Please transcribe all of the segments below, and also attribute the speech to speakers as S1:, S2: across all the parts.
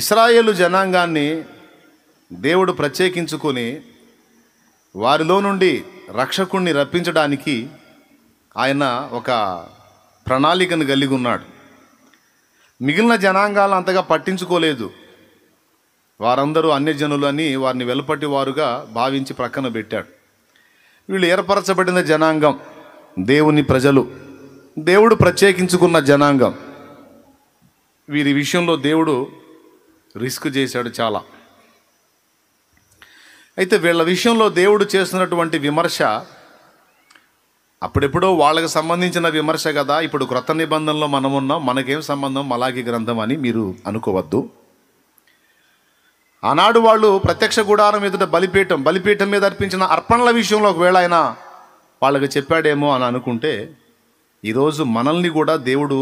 S1: ఇస్రాయేలు జనాంగాన్ని దేవుడు ప్రత్యేకించుకొని వారిలో నుండి రక్షకుణ్ణి రప్పించడానికి ఆయన ఒక ప్రణాళికను కలిగి ఉన్నాడు మిగిలిన జనాంగాలను అంతగా పట్టించుకోలేదు వారందరూ అన్యజనులు అని వారిని వెలుపటి వారుగా భావించి ప్రక్కన పెట్టాడు వీళ్ళు ఏర్పరచబడిన జనాంగం దేవుని ప్రజలు దేవుడు ప్రత్యేకించుకున్న జనాంగం వీరి విషయంలో దేవుడు రిస్క్ చేశాడు చాలా అయితే వీళ్ళ విషయంలో దేవుడు చేస్తున్నటువంటి విమర్శ అప్పుడెప్పుడో వాళ్ళకి సంబంధించిన విమర్శ కదా ఇప్పుడు క్రొత్త నిబంధనలో మనం ఉన్నాం మనకేం సంబంధం మలాకి గ్రంథం అని మీరు అనుకోవద్దు ఆనాడు వాళ్ళు ప్రత్యక్ష గుడారం ఎదుట బలిపీఠం బలిపీఠం మీద అర్పించిన అర్పణల విషయంలో ఒకవేళ ఆయన వాళ్ళకి చెప్పాడేమో అని అనుకుంటే ఈరోజు మనల్ని కూడా దేవుడు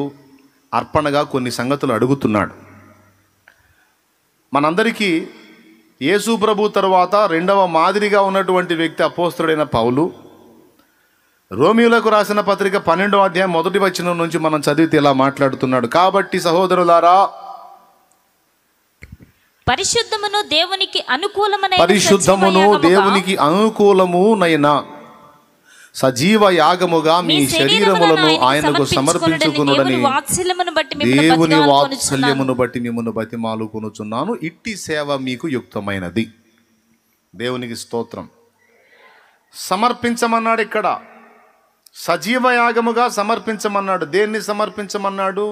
S1: అర్పణగా కొన్ని సంగతులు అడుగుతున్నాడు మనందరికీ యేసు ప్రభు తర్వాత రెండవ మాదిరిగా ఉన్నటువంటి వ్యక్తి అపోస్తుడైన పౌలు రోమియోలకు రాసిన పత్రిక పన్నెండవ అధ్యాయం మొదటి వచ్చిన నుంచి మనం చదివితే ఇలా మాట్లాడుతున్నాడు కాబట్టి సహోదరులారా పరిశుద్ధమును దేవునికి అనుకూలమైన పరిశుద్ధమును దేవునికి అనుకూలమునైనా సజీవ యాగముగా మీ శరీరములను ఆయనకు సమర్పించుకునుడని దేవుని వాత్సల్యమును బట్టి మిమ్మల్ని బతిమాలు కొనుచున్నాను ఇట్టి సేవ మీకు యుక్తమైనది దేవునికి స్తోత్రం సమర్పించమన్నాడు ఇక్కడ సజీవ యాగముగా సమర్పించమన్నాడు దేన్ని సమర్పించమన్నాడు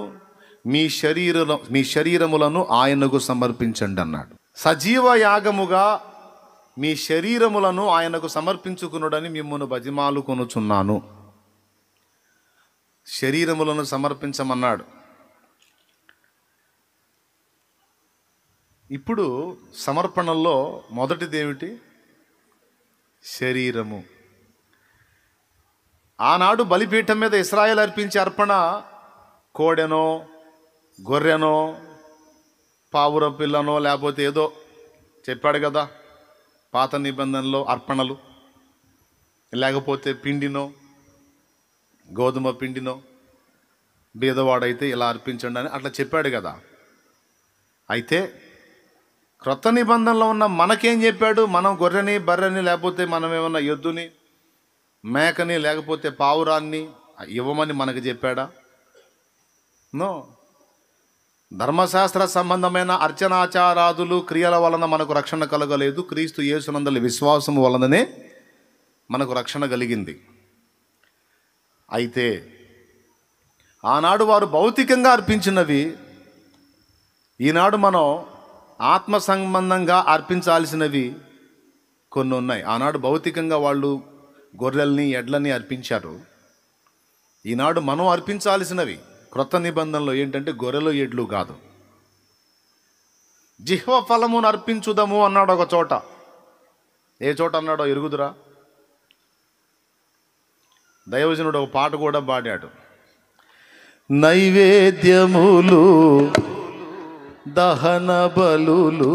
S1: మీ శరీరము మీ శరీరములను ఆయనకు సమర్పించండి అన్నాడు సజీవ యాగముగా మీ శరీరములను ఆయనకు సమర్పించుకునుడని మిమ్మల్ని బజిమాలు కొనుచున్నాను శరీరములను సమర్పించమన్నాడు ఇప్పుడు సమర్పణల్లో మొదటిది ఏమిటి శరీరము ఆనాడు బలిపీఠం మీద ఇస్రాయల్ అర్పించే అర్పణ కోడెనో గొర్రెనో పావుర పిల్లనో లేకపోతే ఏదో చెప్పాడు కదా పాత నిబంధనలో అర్పణలు లేకపోతే పిండినో గోధుమ పిండినో బీదవాడైతే ఇలా అర్పించండి అని అట్లా చెప్పాడు కదా అయితే క్రొత్త నిబంధనలో ఉన్న మనకేం చెప్పాడు మనం గొర్రెని బర్రెని లేకపోతే మనం ఏమన్నా ఎద్దుని మేకని లేకపోతే పావురాన్ని ఇవ్వమని మనకు చెప్పాడా నో ధర్మశాస్త్ర సంబంధమైన అర్చనాచారాదులు క్రియల వలన మనకు రక్షణ కలగలేదు క్రీస్తు యేసునందలి విశ్వాసం వలననే మనకు రక్షణ కలిగింది అయితే ఆనాడు వారు భౌతికంగా అర్పించినవి ఈనాడు మనం ఆత్మ సంబంధంగా అర్పించాల్సినవి కొన్ని ఉన్నాయి ఆనాడు భౌతికంగా వాళ్ళు గొర్రెల్ని ఎడ్లని అర్పించారు ఈనాడు మనం అర్పించాల్సినవి క్రొత్త నిబంధనలో ఏంటంటే గొర్రెలు ఎడ్లు కాదు జిహ్వ ఫలమును అర్పించుదము అన్నాడు ఒక చోట ఏ చోట అన్నాడో ఎరుగుదురా దైవజనుడు ఒక పాట కూడా పాడాడు నైవేద్యములు దహన బలులు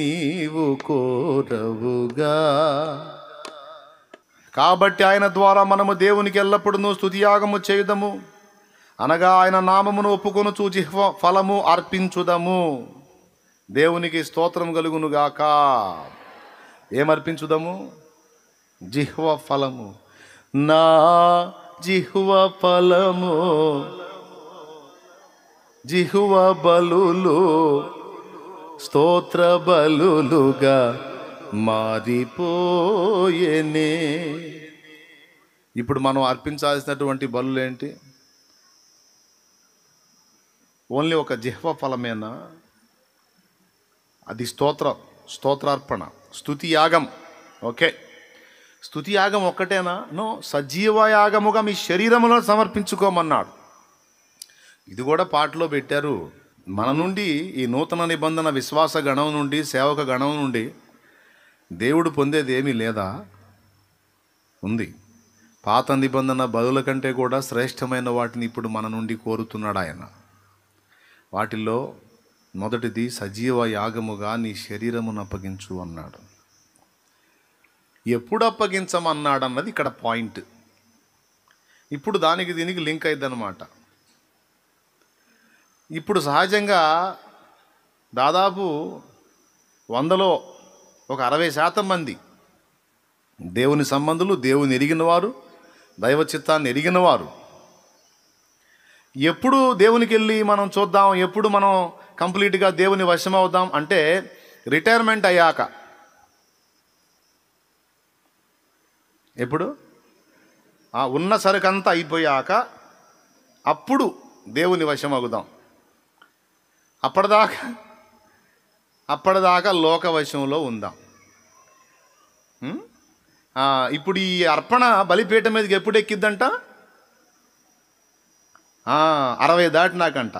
S1: నీవు కోరవుగా కాబట్టి ఆయన ద్వారా మనము దేవునికి ఎల్లప్పుడూ స్థుతియాగము చేయుదము అనగా ఆయన నామమును ఒప్పుకొని చూచి ఫలము అర్పించుదము దేవునికి స్తోత్రం కలుగునుగాక ఏమర్పించుదము జిహ్వ ఫలము నా జిహ్వ ఫలము జిహ్వ బలులు స్తోత్ర బలులుగా మారిపోయేనే ఇప్పుడు మనం అర్పించాల్సినటువంటి బలులేంటి ఓన్లీ ఒక జిహ్వ ఫలమేనా అది స్తోత్ర స్తోత్రార్పణ స్థుతి యాగం ఓకే స్థుతి యాగం ఒక్కటేనా నో సజీవ యాగముగా మీ శరీరములో సమర్పించుకోమన్నాడు ఇది కూడా పాటలో పెట్టారు మన నుండి ఈ నూతన నిబంధన విశ్వాస గణం నుండి సేవక గణం నుండి దేవుడు పొందేది ఏమీ లేదా ఉంది పాత నిబంధన బదుల కంటే కూడా శ్రేష్టమైన వాటిని ఇప్పుడు మన నుండి కోరుతున్నాడు ఆయన వాటిల్లో మొదటిది సజీవ యాగముగా నీ శరీరమును అప్పగించు అన్నాడు ఎప్పుడు అప్పగించమన్నాడు అన్నది ఇక్కడ పాయింట్ ఇప్పుడు దానికి దీనికి లింక్ అయిందనమాట ఇప్పుడు సహజంగా దాదాపు వందలో ఒక అరవై శాతం మంది దేవుని సంబంధులు దేవుని ఎరిగినవారు దైవ చిత్తాన్ని ఎరిగినవారు ఎప్పుడు దేవునికి వెళ్ళి మనం చూద్దాం ఎప్పుడు మనం కంప్లీట్గా దేవుని వశం అవుదాం అంటే రిటైర్మెంట్ అయ్యాక ఎప్పుడు ఉన్న సరుకంతా అయిపోయాక అప్పుడు దేవుని వశం అవుదాం అప్పటిదాకా అప్పటిదాకా లోక వశంలో ఉందాం ఇప్పుడు ఈ అర్పణ బలిపీఠం మీదకి ఎప్పుడు ఎక్కిద్దంట అరవై దాటినాకంట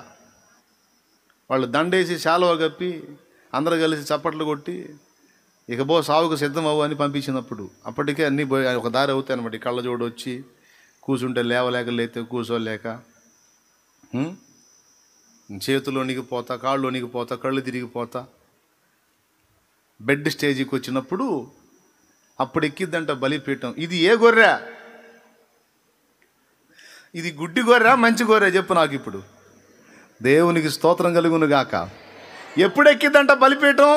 S1: వాళ్ళు దండేసి శాలువ కప్పి అందరు కలిసి చప్పట్లు కొట్టి బో సావుకు సిద్ధం అవ్వు అని పంపించినప్పుడు అప్పటికే అన్నీ ఒక దారి అవుతాయి అనమాట కళ్ళజోడు వచ్చి కూర్చుంటే లేవలేక లేతే కూర్చోలేక చేతులు వణిగిపోతా కాళ్ళు వణిగిపోతా కళ్ళు తిరిగిపోతా బెడ్ స్టేజీకి వచ్చినప్పుడు అప్పుడు ఎక్కిద్దంట బలిపీఠం ఇది ఏ గొర్రె ఇది గుడ్డి గొర్రా మంచి గొర్రె చెప్పు నాకు ఇప్పుడు దేవునికి స్తోత్రం కలుగును గాక ఎప్పుడెక్కిందంట బలిపీఠం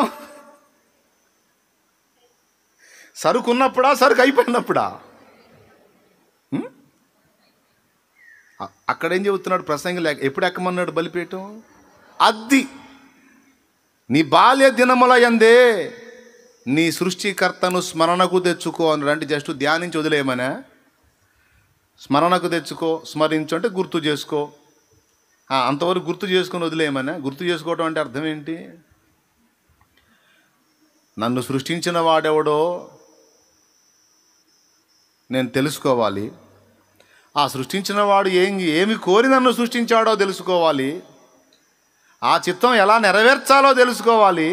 S1: సరుకు ఉన్నప్పుడా సరుకు అయిపోయినప్పుడా అక్కడేం చెబుతున్నాడు ప్రసంగం లేక ఎప్పుడు ఎక్కమన్నాడు బలిపీఠం అద్ది నీ బాల్య దినముల ఎందే నీ సృష్టికర్తను స్మరణకు తెచ్చుకో అని అంటే జస్ట్ ధ్యానించి వదిలేయమనే స్మరణకు తెచ్చుకో స్మరించు అంటే గుర్తు చేసుకో అంతవరకు గుర్తు చేసుకుని వదిలేయమని గుర్తు చేసుకోవటం అంటే అర్థం ఏంటి నన్ను సృష్టించిన వాడెవడో నేను తెలుసుకోవాలి ఆ సృష్టించిన వాడు ఏం ఏమి కోరి నన్ను సృష్టించాడో తెలుసుకోవాలి ఆ చిత్తం ఎలా నెరవేర్చాలో తెలుసుకోవాలి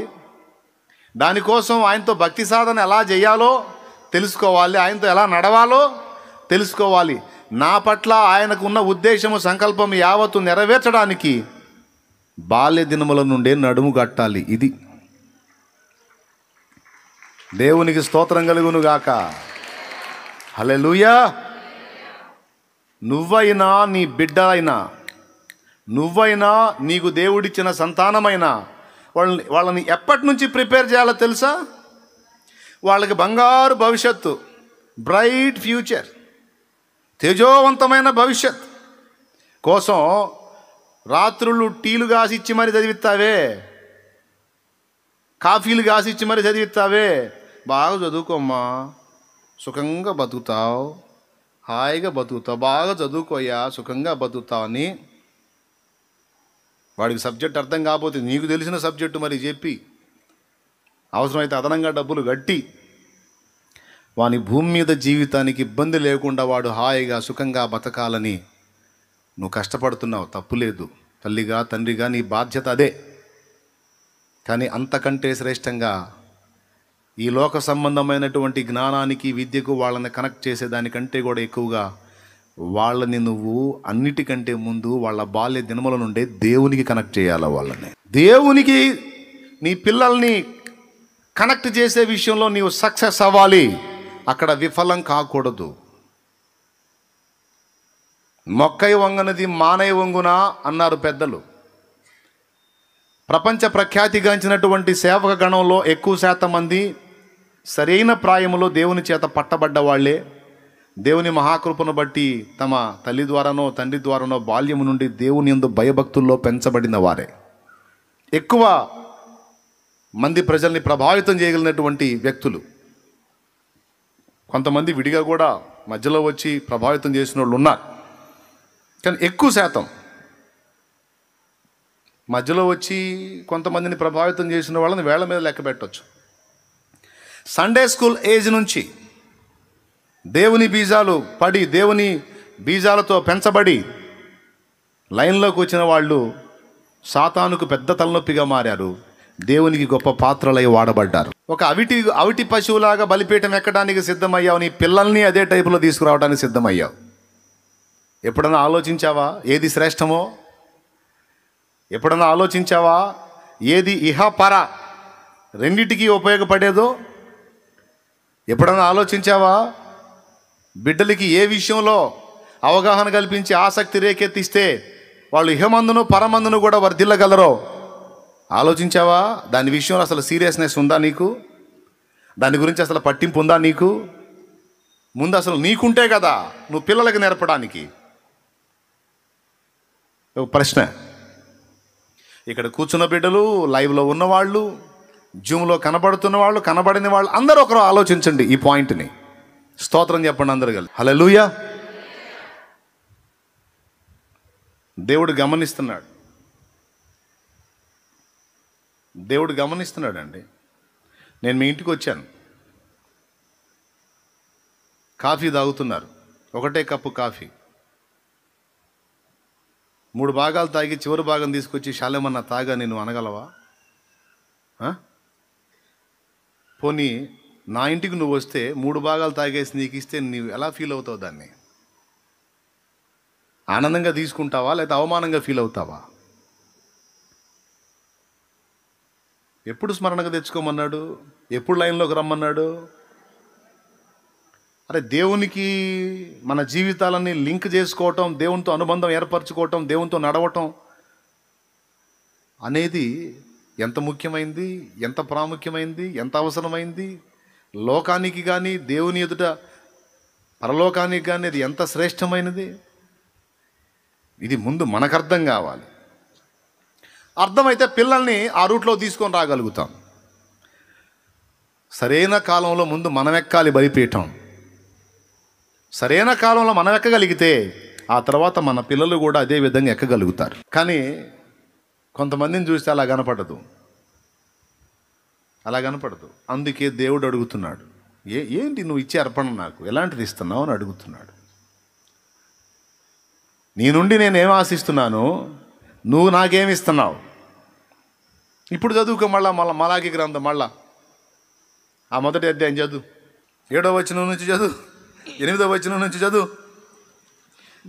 S1: దానికోసం ఆయనతో భక్తి సాధన ఎలా చేయాలో తెలుసుకోవాలి ఆయనతో ఎలా నడవాలో తెలుసుకోవాలి నా పట్ల ఆయనకున్న ఉద్దేశము సంకల్పం యావత్తు నెరవేర్చడానికి బాల్య దినముల నుండే నడుము కట్టాలి ఇది దేవునికి స్తోత్రం కలుగునుగాక హలే లూయా నువ్వైనా నీ బిడ్డ అయినా నువ్వైనా నీకు దేవుడిచ్చిన సంతానమైనా వాళ్ళని వాళ్ళని ఎప్పటి నుంచి ప్రిపేర్ చేయాలో తెలుసా వాళ్ళకి బంగారు భవిష్యత్తు బ్రైట్ ఫ్యూచర్ తేజోవంతమైన భవిష్యత్ కోసం రాత్రులు టీలు కాసిచ్చి మరి చదివిస్తావే కాఫీలు కాసిచ్చి మరి చదివిస్తావే బాగా చదువుకోమ్మా సుఖంగా బతుకుతావు హాయిగా బతుకుతావు బాగా చదువుకోయా సుఖంగా బతుకుతావు అని వాడికి సబ్జెక్ట్ అర్థం కాకపోతే నీకు తెలిసిన సబ్జెక్టు మరి చెప్పి అవసరమైతే అదనంగా డబ్బులు కట్టి వాని భూమి మీద జీవితానికి ఇబ్బంది లేకుండా వాడు హాయిగా సుఖంగా బతకాలని నువ్వు కష్టపడుతున్నావు తప్పులేదు తల్లిగా తండ్రిగా నీ బాధ్యత అదే కానీ అంతకంటే శ్రేష్టంగా ఈ లోక సంబంధమైనటువంటి జ్ఞానానికి విద్యకు వాళ్ళని కనెక్ట్ చేసేదానికంటే కూడా ఎక్కువగా వాళ్ళని నువ్వు అన్నిటికంటే ముందు వాళ్ళ బాల్య దినముల నుండే దేవునికి కనెక్ట్ చేయాలి వాళ్ళని దేవునికి నీ పిల్లల్ని కనెక్ట్ చేసే విషయంలో నీవు సక్సెస్ అవ్వాలి అక్కడ విఫలం కాకూడదు మొక్కై వంగనది మానై వంగునా అన్నారు పెద్దలు ప్రపంచ ప్రఖ్యాతిగాంచినటువంటి సేవక గణంలో ఎక్కువ శాతం మంది సరైన ప్రాయములో దేవుని చేత పట్టబడ్డ వాళ్ళే దేవుని మహాకృపను బట్టి తమ తల్లి ద్వారానో తండ్రి ద్వారానో బాల్యము నుండి దేవుని ఎందు భయభక్తుల్లో పెంచబడిన వారే ఎక్కువ మంది ప్రజల్ని ప్రభావితం చేయగలిగినటువంటి వ్యక్తులు కొంతమంది విడిగా కూడా మధ్యలో వచ్చి ప్రభావితం చేసిన వాళ్ళు ఉన్నారు కానీ ఎక్కువ శాతం మధ్యలో వచ్చి కొంతమందిని ప్రభావితం చేసిన వాళ్ళని వేళ మీద లెక్క పెట్టవచ్చు సండే స్కూల్ ఏజ్ నుంచి దేవుని బీజాలు పడి దేవుని బీజాలతో పెంచబడి లైన్లోకి వచ్చిన వాళ్ళు సాతానుకు పెద్ద తలనొప్పిగా మారారు దేవునికి గొప్ప పాత్రలై వాడబడ్డారు ఒక అవిటి అవిటి పశువులాగా బలిపీఠం ఎక్కడానికి సిద్ధమయ్యావు నీ పిల్లల్ని అదే టైపులో తీసుకురావడానికి సిద్ధమయ్యావు ఎప్పుడన్నా ఆలోచించావా ఏది శ్రేష్టమో ఎప్పుడన్నా ఆలోచించావా ఏది ఇహ పర రెండిటికీ ఉపయోగపడేదో ఎప్పుడన్నా ఆలోచించావా బిడ్డలకి ఏ విషయంలో అవగాహన కల్పించి ఆసక్తి రేకెత్తిస్తే వాళ్ళు ఇహమందును పరమందును కూడా వర్ధిల్లగలరో ఆలోచించావా దాని విషయంలో అసలు సీరియస్నెస్ ఉందా నీకు దాని గురించి అసలు పట్టింపు ఉందా నీకు ముందు అసలు నీకుంటే కదా నువ్వు పిల్లలకి నేర్పడానికి ఒక ప్రశ్న ఇక్కడ కూర్చున్న బిడ్డలు లైవ్లో ఉన్నవాళ్ళు జూమ్లో కనబడుతున్న వాళ్ళు కనబడిన వాళ్ళు అందరూ ఒకరు ఆలోచించండి ఈ పాయింట్ని స్తోత్రం చెప్పండి అందరు కలిసి హలో దేవుడు గమనిస్తున్నాడు దేవుడు గమనిస్తున్నాడండి నేను మీ ఇంటికి వచ్చాను కాఫీ తాగుతున్నారు ఒకటే కప్పు కాఫీ మూడు భాగాలు తాగి చివరి భాగం తీసుకొచ్చి శాలేమన్న తాగా నేను అనగలవా పోనీ నా ఇంటికి నువ్వు వస్తే మూడు భాగాలు తాగేసి నీకు ఇస్తే నువ్వు ఎలా ఫీల్ అవుతావు దాన్ని ఆనందంగా తీసుకుంటావా లేదా అవమానంగా ఫీల్ అవుతావా ఎప్పుడు స్మరణకు తెచ్చుకోమన్నాడు ఎప్పుడు లైన్లోకి రమ్మన్నాడు అరే దేవునికి మన జీవితాలని లింక్ చేసుకోవటం దేవునితో అనుబంధం ఏర్పరచుకోవటం దేవునితో నడవటం అనేది ఎంత ముఖ్యమైంది ఎంత ప్రాముఖ్యమైంది ఎంత అవసరమైంది లోకానికి కానీ దేవుని ఎదుట పరలోకానికి కానీ అది ఎంత శ్రేష్టమైనది ఇది ముందు మనకు అర్థం కావాలి అర్థమైతే పిల్లల్ని ఆ రూట్లో తీసుకొని రాగలుగుతాం సరైన కాలంలో ముందు మనమెక్కాలి బలిపీఠం సరైన కాలంలో మనం ఎక్కగలిగితే ఆ తర్వాత మన పిల్లలు కూడా అదే విధంగా ఎక్కగలుగుతారు కానీ కొంతమందిని చూస్తే అలా కనపడదు అలా కనపడదు అందుకే దేవుడు అడుగుతున్నాడు ఏ ఏంటి నువ్వు ఇచ్చే అర్పణ నాకు ఎలాంటిది ఇస్తున్నావు అని అడుగుతున్నాడు నీ నుండి నేను ఏం ఆశిస్తున్నాను నువ్వు నాకేమిస్తున్నావు ఇప్పుడు చదువుకో మళ్ళా మళ్ళా మలాకి గ్రంథం మళ్ళా ఆ మొదటి అధ్యాయం చదువు ఏడో వచ్చిన నుంచి చదువు ఎనిమిదో వచ్చిన నుంచి చదువు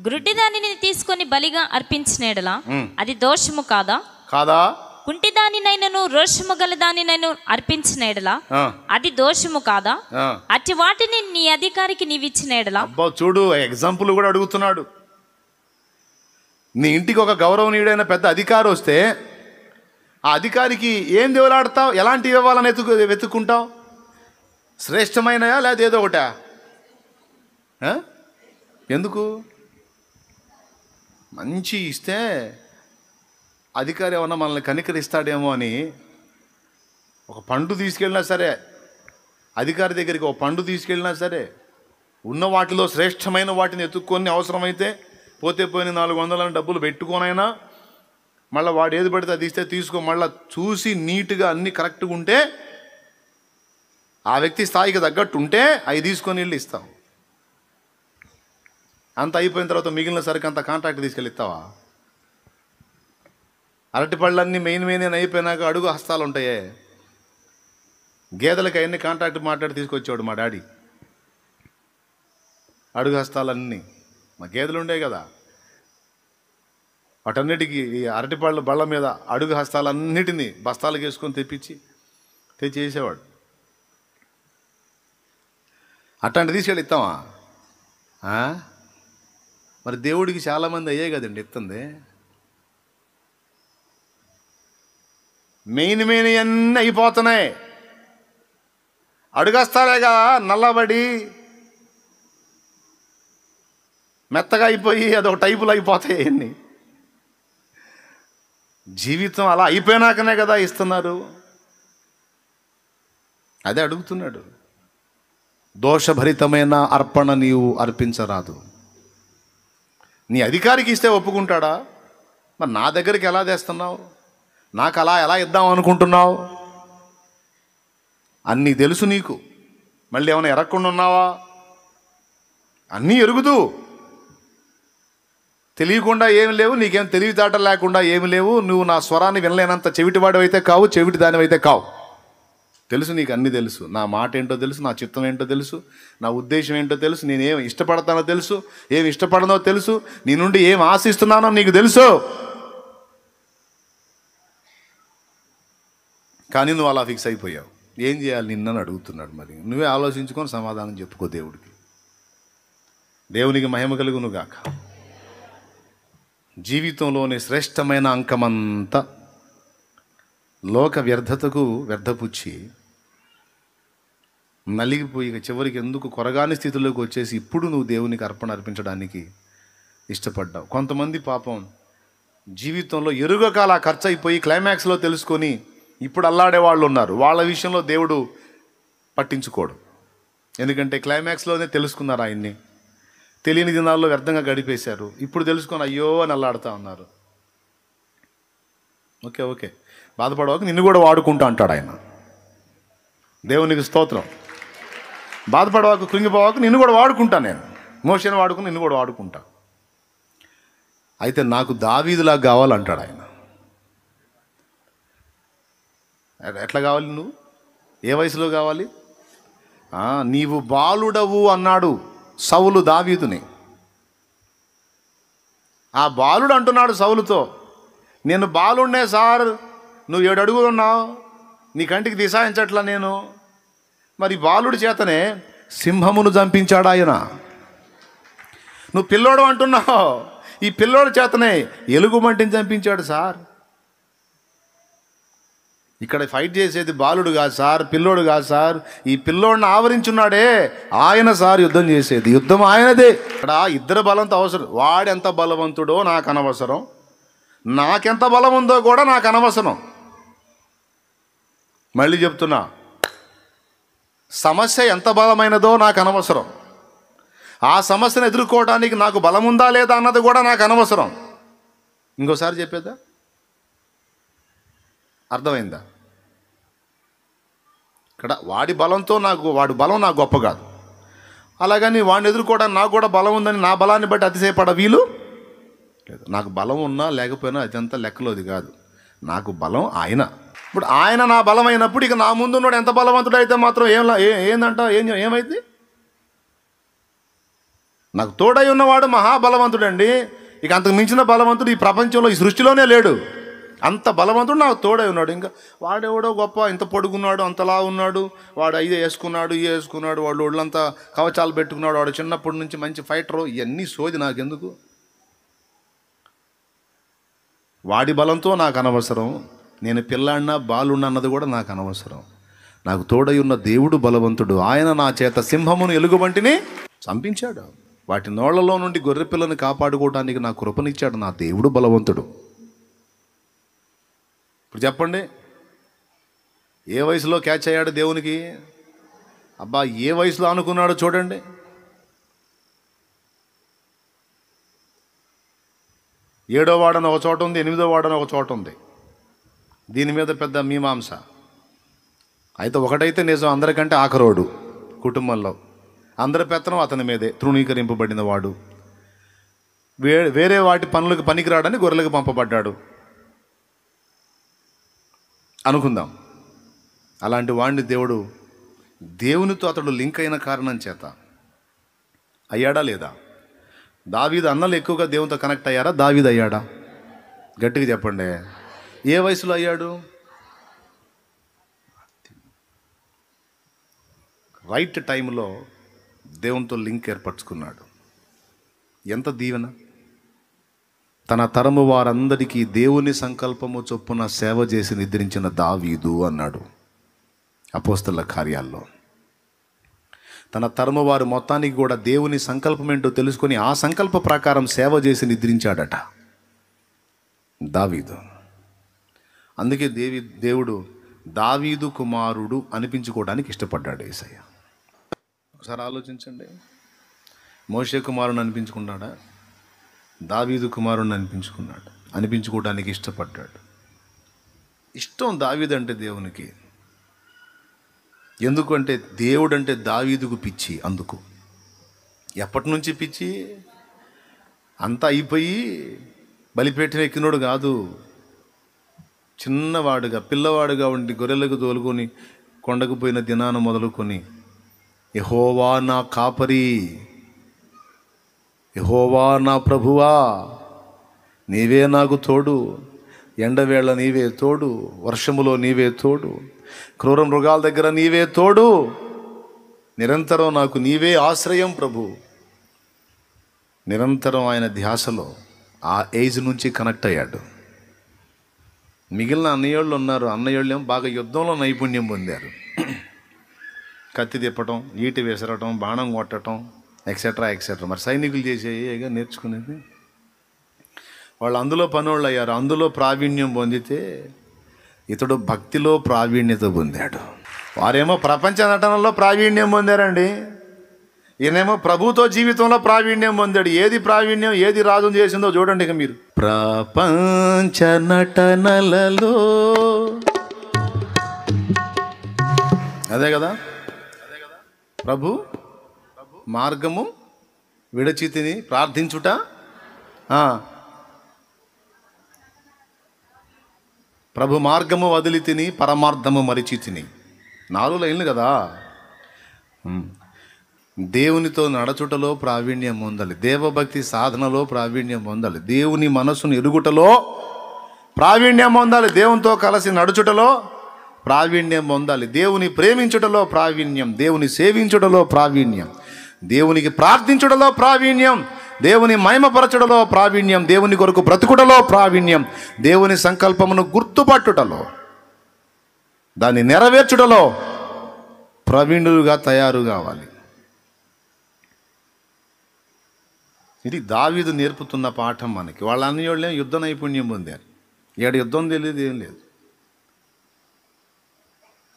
S1: గురుడి దానిని తీసుకొని బలిగా అర్పించినేడలా అది దోషము కాదా కాదా కుంటి దానినైనను రోషము గల దానినైను అర్పించినేడలా అది దోషము కాదా అట్టి వాటిని నీ అధికారికి నీవిచ్చినేడలా చూడు ఎగ్జాంపుల్ కూడా అడుగుతున్నాడు నీ ఇంటికి ఒక గౌరవనీయుడైన పెద్ద అధికారి వస్తే ఆ అధికారికి ఏం దేవులాడతావు ఎలాంటివి ఇవ్వాలని వెతుకు వెతుక్కుంటావు శ్రేష్టమైనయా లేదా ఏదో ఒకటా ఎందుకు మంచి ఇస్తే అధికారి ఏమన్నా మనల్ని కనికరిస్తాడేమో అని ఒక పండు తీసుకెళ్ళినా సరే అధికారి దగ్గరికి ఒక పండు తీసుకెళ్ళినా సరే ఉన్న వాటిలో శ్రేష్టమైన వాటిని ఎత్తుక్కొని అవసరమైతే పోతే పోయిన నాలుగు వందలని డబ్బులు పెట్టుకోనైనా మళ్ళీ వాడు ఏది పడితే అది ఇస్తే తీసుకో మళ్ళీ చూసి నీట్గా అన్నీ కరెక్ట్గా ఉంటే ఆ వ్యక్తి స్థాయికి తగ్గట్టు ఉంటే అవి తీసుకొని వెళ్ళి ఇస్తాం అంత అయిపోయిన తర్వాత మిగిలిన సరికి అంత కాంట్రాక్ట్ తీసుకెళ్ళి ఇస్తావా అరటిపళ్ళన్నీ మెయిన్ మెయిన్ అయిపోయినాక అడుగు హస్తాలు ఉంటాయే గేదెలకు అవన్నీ కాంట్రాక్ట్ మాట్లాడి తీసుకొచ్చేవాడు మా డాడీ అడుగు హస్తాలన్నీ మా గేదెలు ఉండే కదా వాటన్నిటికీ ఈ అరటిపళ్ళ బళ్ళ మీద అడుగు హస్తాలన్నిటినీ బస్తాలకు వేసుకొని తెప్పించి తెచ్చి వేసేవాడు అట్లాంటి తీసుకెళ్ళి ఇస్తావా మరి దేవుడికి చాలామంది అయ్యే కదండి ఇస్తుంది మెయిన్ మెయిన్ అన్నీ అయిపోతున్నాయి అడుగస్తారేగా నల్లబడి మెత్తగా అయిపోయి అదొక టైపులు అయిపోతాయి అన్నీ జీవితం అలా అయిపోయినాకనే కదా ఇస్తున్నారు అదే అడుగుతున్నాడు దోషభరితమైన అర్పణ నీవు అర్పించరాదు నీ అధికారికి ఇస్తే ఒప్పుకుంటాడా మరి నా దగ్గరికి ఎలా తెస్తున్నావు నాకు అలా ఎలా ఇద్దాం అనుకుంటున్నావు అన్నీ తెలుసు నీకు మళ్ళీ ఏమైనా ఎరగకుండా ఉన్నావా అన్నీ ఎరుగుదు తెలియకుండా ఏమి లేవు నీకేం తెలివితేట లేకుండా ఏమి లేవు నువ్వు నా స్వరాన్ని వినలేనంత చెవిటివాడు అయితే కావు చెవిటి దానివైతే కావు తెలుసు నీకు అన్నీ తెలుసు నా మాట ఏంటో తెలుసు నా చిత్తం ఏంటో తెలుసు నా ఉద్దేశం ఏంటో తెలుసు నేను ఏమి ఇష్టపడతానో తెలుసు ఏమి ఇష్టపడనో తెలుసు నీ నుండి ఏం ఆశిస్తున్నానో నీకు తెలుసు కానీ నువ్వు అలా ఫిక్స్ అయిపోయావు ఏం చేయాలి నిన్నని అడుగుతున్నాడు మరి నువ్వే ఆలోచించుకొని సమాధానం చెప్పుకో దేవుడికి దేవునికి మహిమ నువ్వు గాక జీవితంలోని శ్రేష్టమైన అంకమంతా లోక వ్యర్థతకు వ్యర్థపుచ్చి నలిగిపోయి చివరికి ఎందుకు కొరగాని స్థితిలోకి వచ్చేసి ఇప్పుడు నువ్వు దేవునికి అర్పణ అర్పించడానికి ఇష్టపడ్డావు కొంతమంది పాపం జీవితంలో ఎరుగకాల ఖర్చు అయిపోయి క్లైమాక్స్లో తెలుసుకొని ఇప్పుడు అల్లాడే వాళ్ళు ఉన్నారు వాళ్ళ విషయంలో దేవుడు పట్టించుకోడు ఎందుకంటే క్లైమాక్స్లోనే తెలుసుకున్నారు ఆయన్ని తెలియని దినాల్లో వ్యర్థంగా గడిపేశారు ఇప్పుడు తెలుసుకొని అయ్యో అని అల్లాడుతూ ఉన్నారు ఓకే ఓకే బాధపడవాక నిన్ను కూడా వాడుకుంటా అంటాడు ఆయన దేవునికి స్తోత్రం బాధపడవాక కృంగిపోవాక నిన్ను కూడా వాడుకుంటా నేను మోషన్ వాడుకుని నిన్ను కూడా వాడుకుంటా అయితే నాకు దావీదులా కావాలంటాడు ఆయన ఎట్లా కావాలి నువ్వు ఏ వయసులో కావాలి నీవు బాలుడవు అన్నాడు సవులు దావీదుని ఆ బాలుడు అంటున్నాడు సవులుతో నేను బాలుండే సార్ నువ్వు ఏడు ఉన్నావు నీ కంటికి దిశాయించట్లా నేను మరి బాలుడి చేతనే సింహమును చంపించాడు ఆయన నువ్వు పిల్లోడు అంటున్నావు ఈ పిల్లోడి చేతనే ఎలుగు మంటిని చంపించాడు సార్ ఇక్కడ ఫైట్ చేసేది బాలుడు కాదు సార్ పిల్లోడు కాదు సార్ ఈ పిల్లోడిని ఆవరించున్నాడే ఆయన సార్ యుద్ధం చేసేది యుద్ధం ఆయనదే ఇక్కడ ఇద్దరు బలంతో అవసరం వాడెంత బలవంతుడో నాకు అనవసరం నాకెంత బలం ఉందో కూడా నాకు అనవసరం మళ్ళీ చెప్తున్నా సమస్య ఎంత బలమైనదో నాకు అనవసరం ఆ సమస్యను ఎదుర్కోవడానికి నాకు బలం ఉందా లేదా అన్నది కూడా నాకు అనవసరం ఇంకోసారి చెప్పేదా అర్థమైందా ఇక్కడ వాడి బలంతో నాకు వాడి బలం నాకు గొప్ప కాదు అలాగని వాడిని ఎదుర్కోవడానికి నాకు కూడా బలం ఉందని నా బలాన్ని బట్టి అతిశయపడ వీలు లేదు నాకు బలం ఉన్నా లేకపోయినా అదంతా లెక్కలోది కాదు నాకు బలం ఆయన ఇప్పుడు ఆయన నా బలం అయినప్పుడు ఇక నా ముందున్నాడు ఎంత బలవంతుడు అయితే మాత్రం ఏం ఏందంట ఏం ఏమైంది నాకు తోడై ఉన్నవాడు అండి ఇక అంతకు మించిన బలవంతుడు ఈ ప్రపంచంలో ఈ సృష్టిలోనే లేడు అంత బలవంతుడు నాకు తోడై ఉన్నాడు ఇంకా వాడెవడో గొప్ప ఇంత పొడుగున్నాడు అంతలా ఉన్నాడు వాడు అయ్యే వేసుకున్నాడు ఇది వేసుకున్నాడు వాడు ఒళ్ళంతా కవచాలు పెట్టుకున్నాడు వాడు చిన్నప్పటి నుంచి మంచి ఫైటరు ఇవన్నీ సోది నాకెందుకు వాడి బలంతో నాకు అనవసరం నేను పిల్లాడినా బాలున్నా అన్నది కూడా నాకు అనవసరం నాకు తోడై ఉన్న దేవుడు బలవంతుడు ఆయన నా చేత సింహమును ఎలుగుబంటిని చంపించాడు వాటి నోళ్లలో నుండి గొర్రెపిల్లని కాపాడుకోవడానికి నా కృపనిచ్చాడు నా దేవుడు బలవంతుడు ఇప్పుడు చెప్పండి ఏ వయసులో క్యాచ్ అయ్యాడు దేవునికి అబ్బా ఏ వయసులో అనుకున్నాడో చూడండి ఏడో వాడని ఒక చోట ఉంది ఎనిమిదో వాడని ఒక చోట ఉంది దీని మీద పెద్ద మీమాంస అయితే ఒకటైతే నిజం అందరికంటే ఆఖరోడు కుటుంబంలో అందరి పెత్తనం అతని మీదే తృణీకరింపబడిన వాడు వే వేరే వాటి పనులకు పనికిరాడని గొర్రెలకు పంపబడ్డాడు అనుకుందాం అలాంటి వాణ్ణి దేవుడు దేవునితో అతడు లింక్ అయిన కారణం చేత అయ్యాడా లేదా దావీద్ అన్నలు ఎక్కువగా దేవునితో కనెక్ట్ అయ్యారా దావీద్ అయ్యాడా గట్టిగా చెప్పండి ఏ వయసులో అయ్యాడు రైట్ టైంలో దేవునితో లింక్ ఏర్పరచుకున్నాడు ఎంత దీవెన తన తరము వారందరికీ దేవుని సంకల్పము చొప్పున సేవ చేసి నిద్రించిన దావీదు అన్నాడు అపోస్తల కార్యాల్లో తన తరము వారు మొత్తానికి కూడా దేవుని సంకల్పం ఏంటో తెలుసుకొని ఆ సంకల్ప ప్రకారం సేవ చేసి నిద్రించాడట దావీదు అందుకే దేవి దేవుడు దావీదు కుమారుడు అనిపించుకోవడానికి ఇష్టపడ్డాడు ఈసయ్య ఒకసారి ఆలోచించండి మోషే కుమారుని అనిపించుకున్నాడా దావీదు కుమారుణ్ణి అనిపించుకున్నాడు అనిపించుకోవడానికి ఇష్టపడ్డాడు ఇష్టం దావీదు అంటే దేవునికి ఎందుకంటే దేవుడు అంటే దావీదుకు పిచ్చి అందుకు ఎప్పటి నుంచి పిచ్చి అంతా అయిపోయి బలిపేటన ఎక్కినోడు కాదు చిన్నవాడుగా పిల్లవాడుగా ఉండి గొర్రెలకు తోలుకొని కొండకు పోయిన దినాన మొదలుకొని యహోవా నా కాపరి యహోవా నా ప్రభువా నీవే నాకు తోడు ఎండవేళ నీవే తోడు వర్షములో నీవే తోడు క్రూర మృగాల దగ్గర నీవే తోడు నిరంతరం నాకు నీవే ఆశ్రయం ప్రభు నిరంతరం ఆయన ధ్యాసలో ఆ ఏజ్ నుంచి కనెక్ట్ అయ్యాడు మిగిలిన అన్నయ్యోళ్ళు ఉన్నారు అన్నయ్యోళ్ళేం బాగా యుద్ధంలో నైపుణ్యం పొందారు కత్తి తిప్పటం నీటి విసరటం బాణం కొట్టడం ఎక్సెట్రా ఎక్సెట్రా మరి సైనికులు చేసేవి ఇక నేర్చుకునేది వాళ్ళు అందులో వాళ్ళు అయ్యారు అందులో ప్రావీణ్యం పొందితే ఇతడు భక్తిలో ప్రావీణ్యత పొందాడు వారేమో ప్రపంచ నటనలో ప్రావీణ్యం పొందారండి ఈయనేమో ప్రభుతో జీవితంలో ప్రావీణ్యం పొందాడు ఏది ప్రావీణ్యం ఏది రాజు చేసిందో చూడండి ఇక మీరు ప్రపంచ నటనలలో అదే కదా ప్రభు మార్గము విడచితిని ప్రార్థించుట ప్రభు మార్గము వదిలి తిని పరమార్థము మరిచి తిని నాలుగు లైన్లు కదా దేవునితో నడచుటలో ప్రావీణ్యం పొందాలి దేవభక్తి సాధనలో ప్రావీణ్యం పొందాలి దేవుని మనసును ఎరుగుటలో ప్రావీణ్యం పొందాలి దేవునితో కలిసి నడుచుటలో ప్రావీణ్యం పొందాలి దేవుని ప్రేమించుటలో ప్రావీణ్యం దేవుని సేవించుటలో ప్రావీణ్యం దేవునికి ప్రార్థించుడలో ప్రావీణ్యం దేవుని మయమపరచుడలో ప్రావీణ్యం దేవుని కొరకు బ్రతుకుడలో ప్రావీణ్యం దేవుని సంకల్పమును గుర్తుపట్టుటలో దాన్ని నెరవేర్చుటలో ప్రవీణులుగా తయారు కావాలి ఇది దావీదు నేర్పుతున్న పాఠం మనకి వాళ్ళ అన్నయోళ్ళేం యుద్ధ నైపుణ్యం పొందారు ఏడ యుద్ధం తెలియదు ఏం లేదు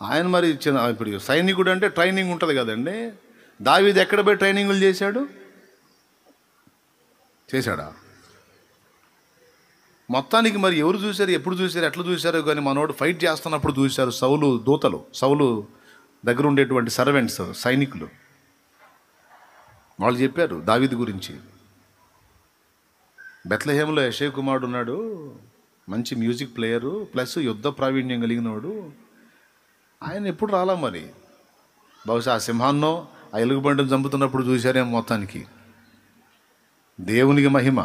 S1: ఆయన మరి ఇచ్చిన ఇప్పుడు సైనికుడు అంటే ట్రైనింగ్ ఉంటుంది కదండి దావీది ఎక్కడ పోయి ట్రైనింగులు చేశాడు చేశాడా మొత్తానికి మరి ఎవరు చూశారు ఎప్పుడు చూశారు ఎట్లా చూశారు కానీ మనోడు ఫైట్ చేస్తున్నప్పుడు చూశారు సౌలు దూతలు సౌలు దగ్గర ఉండేటువంటి సర్వెంట్స్ సైనికులు వాళ్ళు చెప్పారు దావిది గురించి బెత్లహేములో యశయ్ కుమారుడు ఉన్నాడు మంచి మ్యూజిక్ ప్లేయరు ప్లస్ యుద్ధ ప్రావీణ్యం కలిగినవాడు ఆయన ఎప్పుడు రాలా మరి బహుశా ఆ సింహాన్నో ఆ ఎలుగుబంటిని చంపుతున్నప్పుడు చూశారేమో మొత్తానికి దేవునికి మహిమ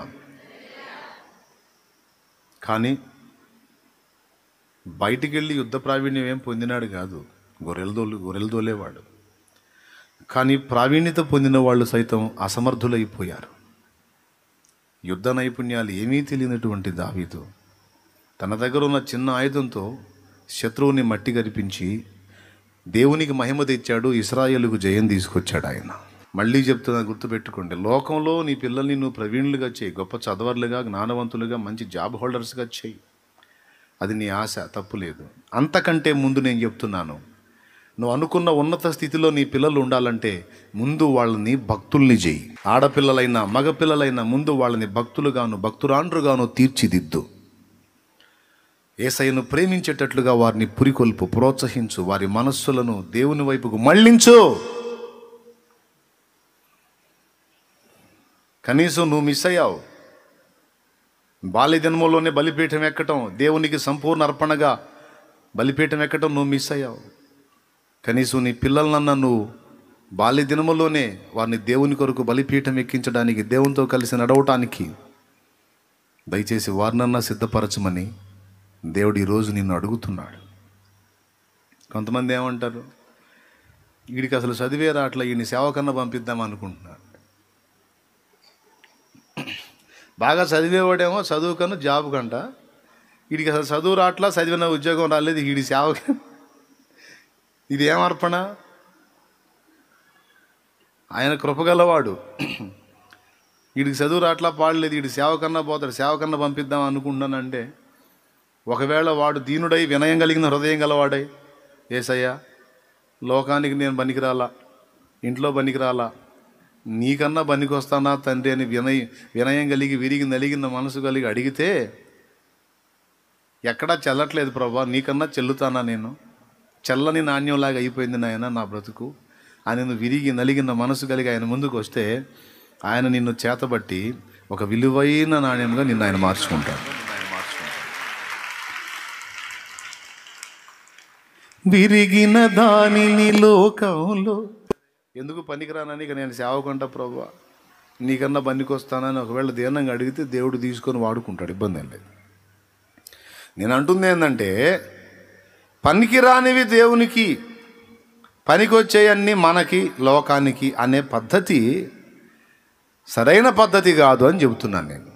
S1: కానీ బయటికి వెళ్ళి యుద్ధ ప్రావీణ్యం ఏం పొందినాడు కాదు గొర్రెలదోలు దోలు గొర్రెలు దోలేవాడు కానీ ప్రావీణ్యత పొందిన వాళ్ళు సైతం అసమర్థులైపోయారు యుద్ధ నైపుణ్యాలు ఏమీ తెలియనటువంటి దావీతో తన దగ్గర ఉన్న చిన్న ఆయుధంతో శత్రువుని మట్టి కరిపించి దేవునికి మహిమ తెచ్చాడు ఇస్రాయేలుకు జయం తీసుకొచ్చాడు ఆయన మళ్ళీ చెప్తున్నా గుర్తుపెట్టుకోండి లోకంలో నీ పిల్లల్ని నువ్వు ప్రవీణులుగా చేయి గొప్ప చదవర్లుగా జ్ఞానవంతులుగా మంచి జాబ్ హోల్డర్స్గా చేయి అది నీ ఆశ తప్పు లేదు అంతకంటే ముందు నేను చెప్తున్నాను నువ్వు అనుకున్న ఉన్నత స్థితిలో నీ పిల్లలు ఉండాలంటే ముందు వాళ్ళని భక్తుల్ని చేయి ఆడపిల్లలైనా మగపిల్లలైనా ముందు వాళ్ళని భక్తులుగాను భక్తురాండ్రుగాను తీర్చిదిద్దు ఏసయ్యను ప్రేమించేటట్లుగా వారిని పురికొల్పు ప్రోత్సహించు వారి మనస్సులను దేవుని వైపుకు మళ్ళించు కనీసం నువ్వు మిస్ అయ్యావు బాల్య బలిపీఠం ఎక్కటం దేవునికి సంపూర్ణ అర్పణగా బలిపీఠం ఎక్కటం నువ్వు మిస్ అయ్యావు కనీసం నీ పిల్లలన్న నువ్వు బాల్య దినములోనే వారిని దేవుని కొరకు బలిపీఠం ఎక్కించడానికి దేవునితో కలిసి నడవటానికి దయచేసి వారినన్నా సిద్ధపరచమని దేవుడు ఈరోజు నిన్ను అడుగుతున్నాడు కొంతమంది ఏమంటారు వీడికి అసలు చదివే రాట్లా ఈయన సేవకన్నా పంపిద్దాం అనుకుంటున్నారు బాగా చదివేవాడేమో చదువు కన్నా జాబ్ కంట వీడికి అసలు చదువు రాట్లా చదివిన ఉద్యోగం రాలేదు వీడి సేవ ఇది ఏమర్పణ ఆయన కృపగలవాడు వీడికి చదువు రాట్లా పాడలేదు వీడి సేవకన్నా పోతాడు సేవకన్నా పంపిద్దాం అనుకుంటున్నానంటే ఒకవేళ వాడు దీనుడై వినయం కలిగిన హృదయం గలవాడై ఏసయ్యా లోకానికి నేను బనికిరాలా ఇంట్లో బనికిరాలా నీకన్నా పనికొస్తానా తండ్రి అని వినయ వినయం కలిగి విరిగి నలిగిన మనసు కలిగి అడిగితే ఎక్కడా చెల్లట్లేదు ప్రభా నీకన్నా చెల్లుతానా నేను చల్లని నాణ్యంలాగా అయిపోయింది నాయన నా బ్రతుకు ఆయన నువ్వు విరిగి నలిగిన మనసు కలిగి ఆయన ముందుకు వస్తే ఆయన నిన్ను చేతబట్టి ఒక విలువైన నాణ్యంగా నిన్ను ఆయన మార్చుకుంటాడు విరిగిన దానిని లోకంలో ఎందుకు పనికిరానని ఇక నేను సేవకుంటా ప్రభు నీకన్నా పనికొస్తానని ఒకవేళ దేనంగా అడిగితే దేవుడు తీసుకొని వాడుకుంటాడు ఇబ్బంది ఏం లేదు నేను అంటుంది ఏంటంటే పనికిరానివి దేవునికి పనికొచ్చేయన్నీ మనకి లోకానికి అనే పద్ధతి సరైన పద్ధతి కాదు అని చెబుతున్నాను నేను